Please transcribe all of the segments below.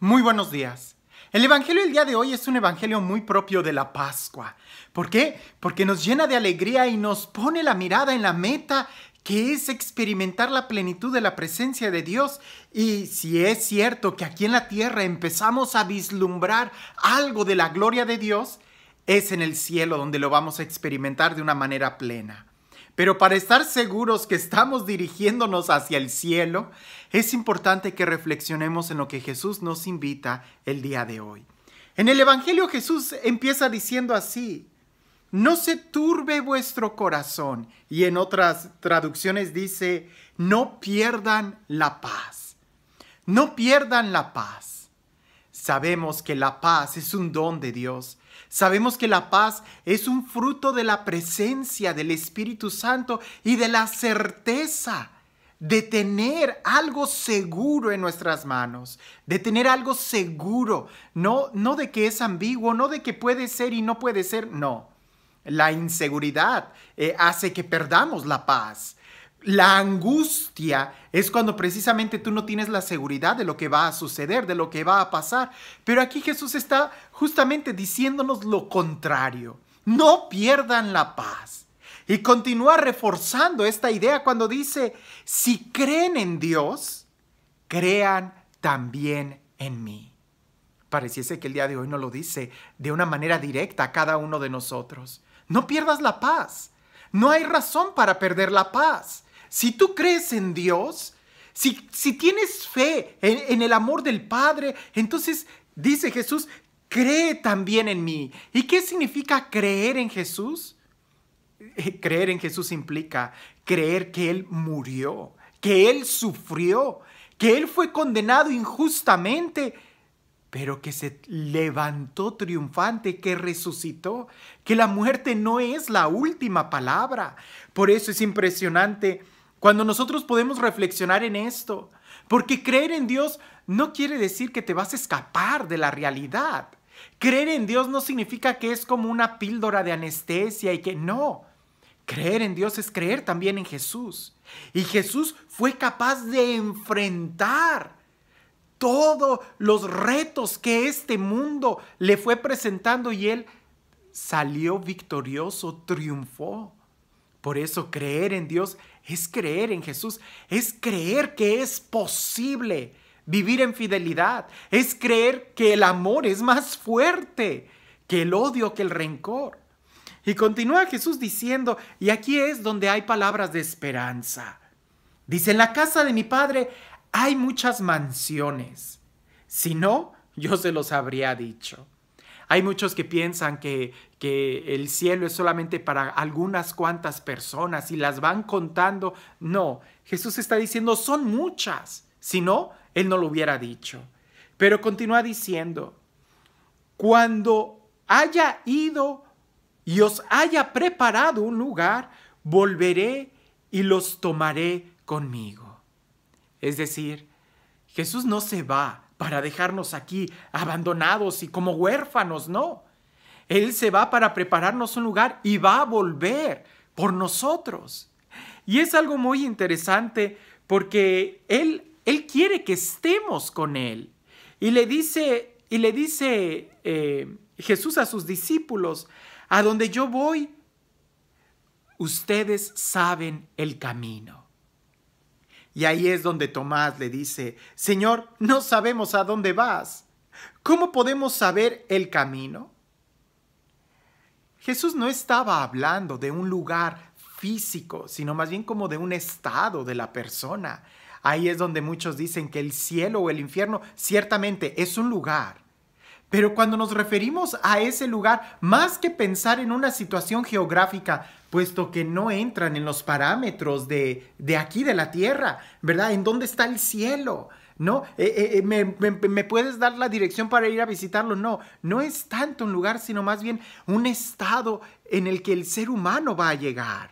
Muy buenos días. El Evangelio del día de hoy es un Evangelio muy propio de la Pascua. ¿Por qué? Porque nos llena de alegría y nos pone la mirada en la meta que es experimentar la plenitud de la presencia de Dios. Y si es cierto que aquí en la tierra empezamos a vislumbrar algo de la gloria de Dios, es en el cielo donde lo vamos a experimentar de una manera plena. Pero para estar seguros que estamos dirigiéndonos hacia el cielo, es importante que reflexionemos en lo que Jesús nos invita el día de hoy. En el Evangelio Jesús empieza diciendo así, no se turbe vuestro corazón. Y en otras traducciones dice, no pierdan la paz. No pierdan la paz. Sabemos que la paz es un don de Dios Sabemos que la paz es un fruto de la presencia del Espíritu Santo y de la certeza de tener algo seguro en nuestras manos, de tener algo seguro, no, no de que es ambiguo, no de que puede ser y no puede ser, no. La inseguridad eh, hace que perdamos la paz. La angustia es cuando precisamente tú no tienes la seguridad de lo que va a suceder, de lo que va a pasar. Pero aquí Jesús está justamente diciéndonos lo contrario. No pierdan la paz. Y continúa reforzando esta idea cuando dice, si creen en Dios, crean también en mí. Pareciese que el día de hoy no lo dice de una manera directa a cada uno de nosotros. No pierdas la paz. No hay razón para perder la paz. Si tú crees en Dios, si, si tienes fe en, en el amor del Padre, entonces dice Jesús, cree también en mí. ¿Y qué significa creer en Jesús? Eh, creer en Jesús implica creer que Él murió, que Él sufrió, que Él fue condenado injustamente, pero que se levantó triunfante, que resucitó, que la muerte no es la última palabra. Por eso es impresionante cuando nosotros podemos reflexionar en esto, porque creer en Dios no quiere decir que te vas a escapar de la realidad. Creer en Dios no significa que es como una píldora de anestesia y que no. Creer en Dios es creer también en Jesús. Y Jesús fue capaz de enfrentar todos los retos que este mundo le fue presentando y él salió victorioso, triunfó. Por eso creer en Dios es creer en Jesús, es creer que es posible vivir en fidelidad, es creer que el amor es más fuerte que el odio, que el rencor. Y continúa Jesús diciendo, y aquí es donde hay palabras de esperanza. Dice, en la casa de mi padre hay muchas mansiones. Si no, yo se los habría dicho. Hay muchos que piensan que, el cielo es solamente para algunas cuantas personas y las van contando. No, Jesús está diciendo, son muchas. Si no, Él no lo hubiera dicho. Pero continúa diciendo, cuando haya ido y os haya preparado un lugar, volveré y los tomaré conmigo. Es decir, Jesús no se va para dejarnos aquí abandonados y como huérfanos, no. Él se va para prepararnos un lugar y va a volver por nosotros. Y es algo muy interesante porque Él, él quiere que estemos con Él. Y le dice, y le dice eh, Jesús a sus discípulos, a donde yo voy, ustedes saben el camino. Y ahí es donde Tomás le dice, Señor, no sabemos a dónde vas. ¿Cómo podemos saber el camino? Jesús no estaba hablando de un lugar físico, sino más bien como de un estado de la persona. Ahí es donde muchos dicen que el cielo o el infierno ciertamente es un lugar, pero cuando nos referimos a ese lugar, más que pensar en una situación geográfica, puesto que no entran en los parámetros de, de aquí, de la tierra, ¿verdad? ¿En dónde está el cielo? ¿No? Eh, eh, eh, me, puedes dar la dirección para ir a visitarlo? No, no es tanto un lugar, sino más bien un estado en el que el ser humano va a llegar.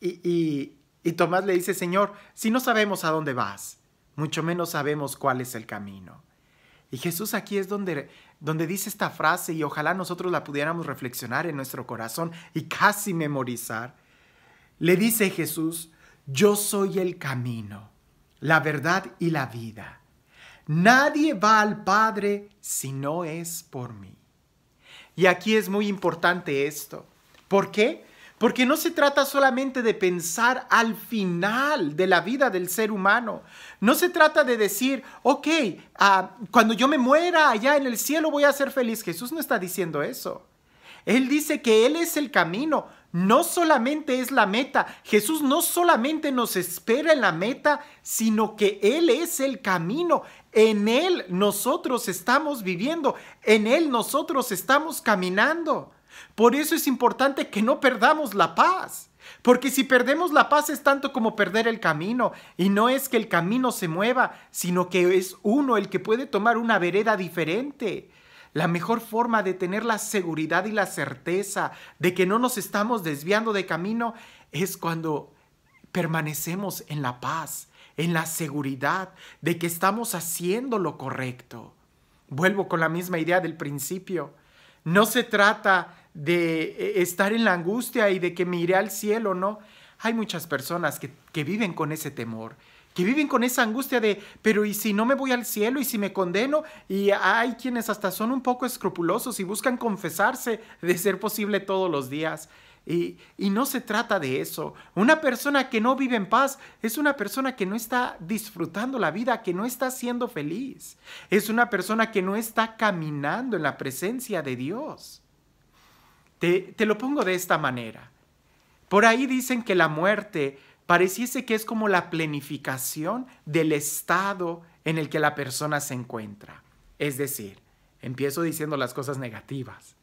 y, y Tomás le dice, Señor, si no sabemos a dónde vas, mucho menos sabemos cuál es el camino. Y Jesús aquí es donde, donde dice esta frase y ojalá nosotros la pudiéramos reflexionar en nuestro corazón y casi memorizar. Le dice Jesús, yo soy el camino, la verdad y la vida. Nadie va al Padre si no es por mí. Y aquí es muy importante esto. ¿Por qué? Porque no se trata solamente de pensar al final de la vida del ser humano. No se trata de decir, ok, ah, cuando yo me muera allá en el cielo voy a ser feliz. Jesús no está diciendo eso. Él dice que Él es el camino, no solamente es la meta. Jesús no solamente nos espera en la meta, sino que Él es el camino. En Él nosotros estamos viviendo, en Él nosotros estamos caminando. Por eso es importante que no perdamos la paz. Porque si perdemos la paz es tanto como perder el camino. Y no es que el camino se mueva, sino que es uno el que puede tomar una vereda diferente. La mejor forma de tener la seguridad y la certeza de que no nos estamos desviando de camino es cuando permanecemos en la paz, en la seguridad de que estamos haciendo lo correcto. Vuelvo con la misma idea del principio. No se trata de eh, estar en la angustia y de que me iré al cielo, no. Hay muchas personas que, que viven con ese temor, que viven con esa angustia de, pero ¿y si no me voy al cielo? ¿Y si me condeno? Y hay quienes hasta son un poco escrupulosos y buscan confesarse de ser posible todos los días. Y, no se trata de eso. Una persona que no vive en paz es una persona que no está disfrutando la vida, que no está siendo feliz. Es una persona que no está caminando en la presencia de Dios. Te, te lo pongo de esta manera. Por ahí dicen que la muerte pareciese que es como la planificación del estado en el que la persona se encuentra. Es decir, empiezo diciendo las cosas negativas.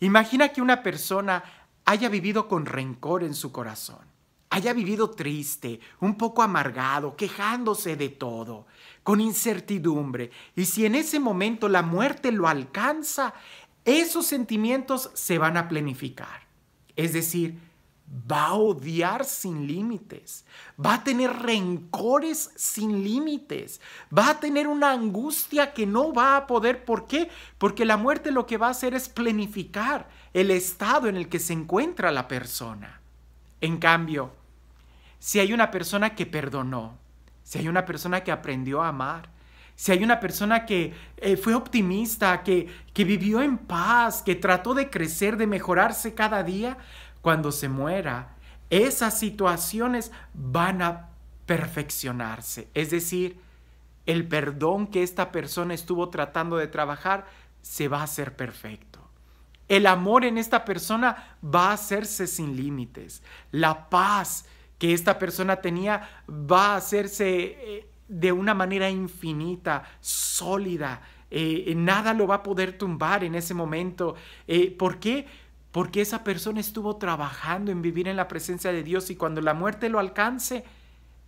Imagina que una persona haya vivido con rencor en su corazón, haya vivido triste, un poco amargado, quejándose de todo, con incertidumbre, y si en ese momento la muerte lo alcanza, esos sentimientos se van a planificar, Es decir, va a odiar sin límites, va a tener rencores sin límites, va a tener una angustia que no va a poder. ¿Por qué? Porque la muerte lo que va a hacer es planificar el estado en el que se encuentra la persona. En cambio, si hay una persona que perdonó, si hay una persona que aprendió a amar, si hay una persona que eh, fue optimista, que, que vivió en paz, que trató de crecer, de mejorarse cada día, cuando se muera, esas situaciones van a perfeccionarse. Es decir, el perdón que esta persona estuvo tratando de trabajar se va a hacer perfecto. El amor en esta persona va a hacerse sin límites. La paz que esta persona tenía va a hacerse eh, de una manera infinita, sólida. Eh, nada lo va a poder tumbar en ese momento. Eh, ¿Por qué? porque esa persona estuvo trabajando en vivir en la presencia de Dios y cuando la muerte lo alcance,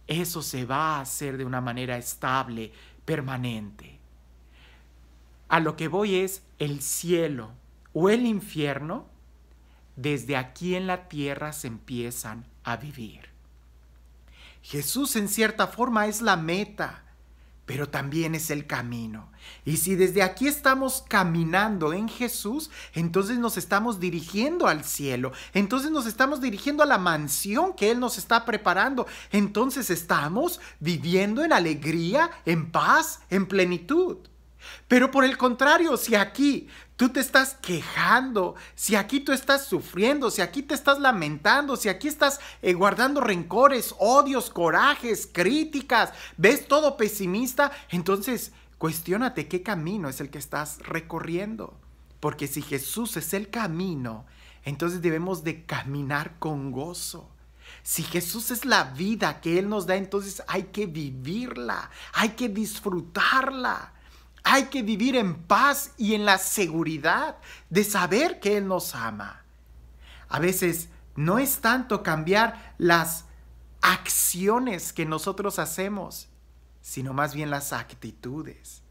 eso se va a hacer de una manera estable, permanente. A lo que voy es el cielo o el infierno, desde aquí en la tierra se empiezan a vivir. Jesús en cierta forma es la meta pero también es el camino. Y si desde aquí estamos caminando en Jesús, entonces nos estamos dirigiendo al cielo, entonces nos estamos dirigiendo a la mansión que Él nos está preparando, entonces estamos viviendo en alegría, en paz, en plenitud. Pero por el contrario, si aquí tú te estás quejando, si aquí tú estás sufriendo, si aquí te estás lamentando, si aquí estás eh, guardando rencores, odios, corajes, críticas, ves todo pesimista, entonces cuestionate qué camino es el que estás recorriendo. Porque si Jesús es el camino, entonces debemos de caminar con gozo. Si Jesús es la vida que Él nos da, entonces hay que vivirla, hay que disfrutarla. Hay que vivir en paz y en la seguridad de saber que Él nos ama. A veces no es tanto cambiar las acciones que nosotros hacemos, sino más bien las actitudes.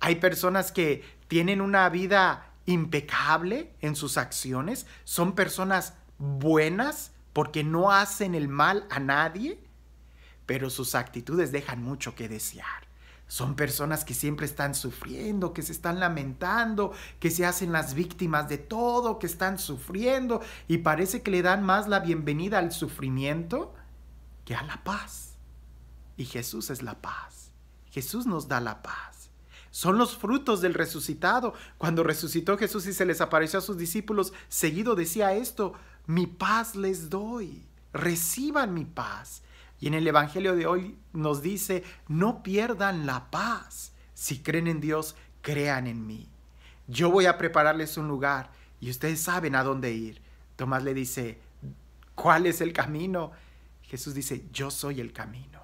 Hay personas que tienen una vida impecable en sus acciones, son personas buenas porque no hacen el mal a nadie, pero sus actitudes dejan mucho que desear. Son personas que siempre están sufriendo, que se están lamentando, que se hacen las víctimas de todo, que están sufriendo y parece que le dan más la bienvenida al sufrimiento que a la paz. Y Jesús es la paz. Jesús nos da la paz. Son los frutos del resucitado. Cuando resucitó Jesús y se les apareció a sus discípulos, seguido decía esto, mi paz les doy, reciban mi paz y en el Evangelio de hoy nos dice, no pierdan la paz. Si creen en Dios, crean en mí. Yo voy a prepararles un lugar y ustedes saben a dónde ir. Tomás le dice, ¿cuál es el camino? Jesús dice, yo soy el camino.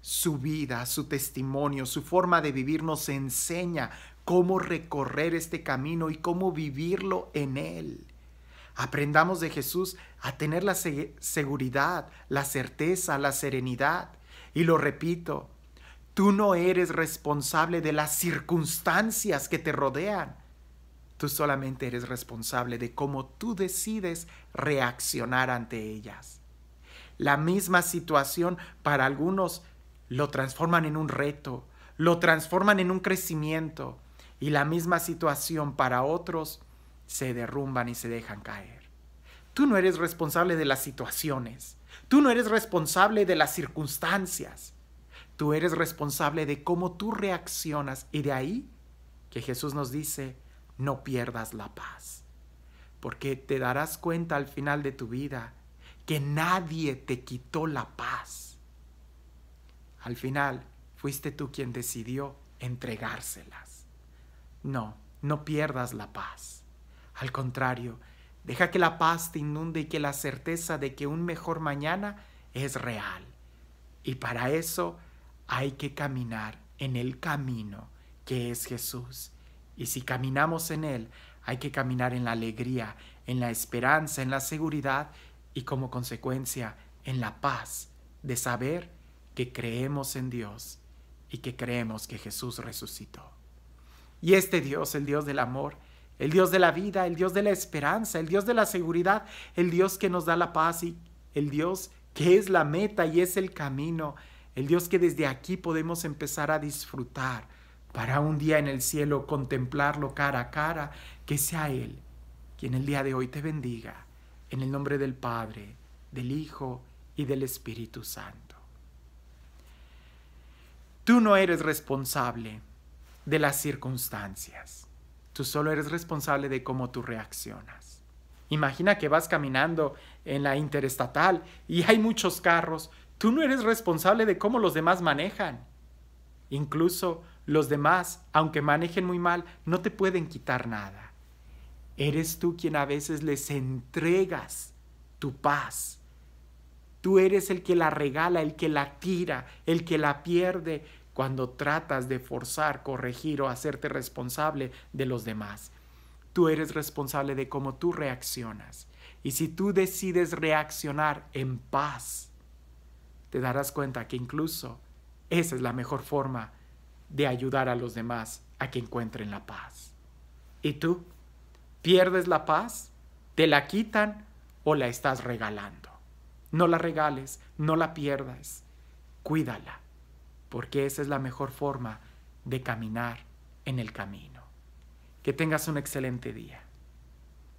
Su vida, su testimonio, su forma de vivir nos enseña cómo recorrer este camino y cómo vivirlo en él. Aprendamos de Jesús a tener la seguridad, la certeza, la serenidad. Y lo repito, tú no eres responsable de las circunstancias que te rodean. Tú solamente eres responsable de cómo tú decides reaccionar ante ellas. La misma situación para algunos lo transforman en un reto, lo transforman en un crecimiento y la misma situación para otros se derrumban y se dejan caer. Tú no eres responsable de las situaciones. Tú no eres responsable de las circunstancias. Tú eres responsable de cómo tú reaccionas. Y de ahí que Jesús nos dice, no pierdas la paz. Porque te darás cuenta al final de tu vida que nadie te quitó la paz. Al final fuiste tú quien decidió entregárselas. No, no pierdas la paz. Al contrario, deja que la paz te inunde y que la certeza de que un mejor mañana es real. Y para eso hay que caminar en el camino que es Jesús. Y si caminamos en Él, hay que caminar en la alegría, en la esperanza, en la seguridad y como consecuencia en la paz de saber que creemos en Dios y que creemos que Jesús resucitó. Y este Dios, el Dios del amor, el Dios de la vida, el Dios de la esperanza, el Dios de la seguridad, el Dios que nos da la paz y el Dios que es la meta y es el camino, el Dios que desde aquí podemos empezar a disfrutar para un día en el cielo contemplarlo cara a cara, que sea Él quien el día de hoy te bendiga, en el nombre del Padre, del Hijo y del Espíritu Santo. Tú no eres responsable de las circunstancias. Tú solo eres responsable de cómo tú reaccionas. Imagina que vas caminando en la interestatal y hay muchos carros. Tú no eres responsable de cómo los demás manejan. Incluso los demás, aunque manejen muy mal, no te pueden quitar nada. Eres tú quien a veces les entregas tu paz. Tú eres el que la regala, el que la tira, el que la pierde, cuando tratas de forzar, corregir o hacerte responsable de los demás. Tú eres responsable de cómo tú reaccionas. Y si tú decides reaccionar en paz, te darás cuenta que incluso esa es la mejor forma de ayudar a los demás a que encuentren la paz. ¿Y tú? ¿Pierdes la paz? ¿Te la quitan o la estás regalando? No la regales, no la pierdas, cuídala porque esa es la mejor forma de caminar en el camino. Que tengas un excelente día.